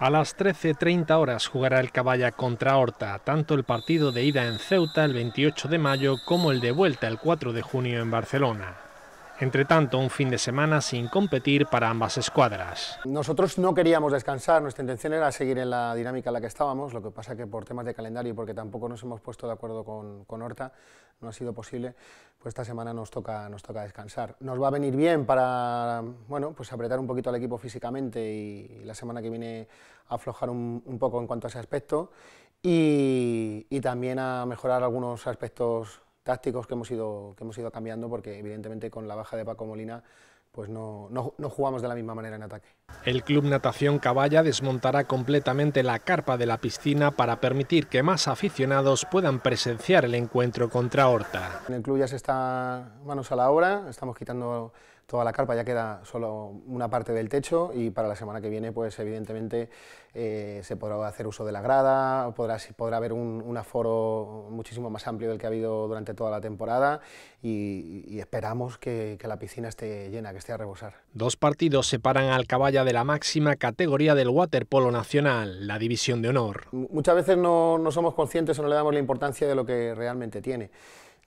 A las 13.30 horas jugará el Caballa contra Horta, tanto el partido de ida en Ceuta el 28 de mayo como el de vuelta el 4 de junio en Barcelona. Entre tanto, un fin de semana sin competir para ambas escuadras. Nosotros no queríamos descansar, nuestra intención era seguir en la dinámica en la que estábamos, lo que pasa que por temas de calendario y porque tampoco nos hemos puesto de acuerdo con, Horta, no ha sido posible, pues esta semana nos toca, nos toca descansar. Nos va a venir bien para bueno, pues apretar un poquito al equipo físicamente y, la semana que viene aflojar un, poco en cuanto a ese aspecto y, y también a mejorar algunos aspectos tácticos que hemos, ido, que hemos ido cambiando, porque evidentemente con la baja de Paco Molina pues no, jugamos de la misma manera en ataque. El Club Natación Caballa desmontará completamente la carpa de la piscina para permitir que más aficionados puedan presenciar el encuentro contra Horta. En el club ya se está manos a la obra, estamos quitando toda la carpa, ya queda solo una parte del techo y para la semana que viene, pues evidentemente eh, se podrá hacer uso de la grada, podrá, podrá haber un, aforo muchísimo más amplio del que ha habido durante toda la temporada y, esperamos que, la piscina esté llena, que esté a rebosar. Dos partidos separan al caballa de la máxima categoría del waterpolo nacional, la división de honor. Muchas veces no, no somos conscientes o no le damos la importancia de lo que realmente tiene.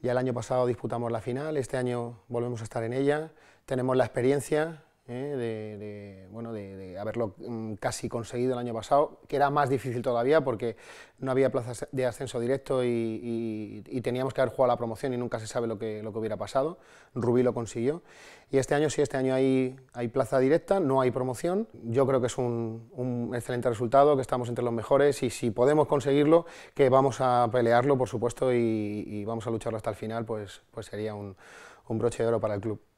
Ya el año pasado disputamos la final, este año volvemos a estar en ella, tenemos la experiencia, ¿eh? de, bueno, de, haberlo mm, casi conseguido el año pasado, que era más difícil todavía porque no había plazas de ascenso directo y, teníamos que haber jugado la promoción y nunca se sabe lo que, lo que hubiera pasado. Rubí lo consiguió. Y este año sí, este año hay, hay plaza directa, no hay promoción. Yo creo que es un, excelente resultado, que estamos entre los mejores y si podemos conseguirlo, que vamos a pelearlo, por supuesto, y, vamos a lucharlo hasta el final, pues, pues sería un broche de oro para el club.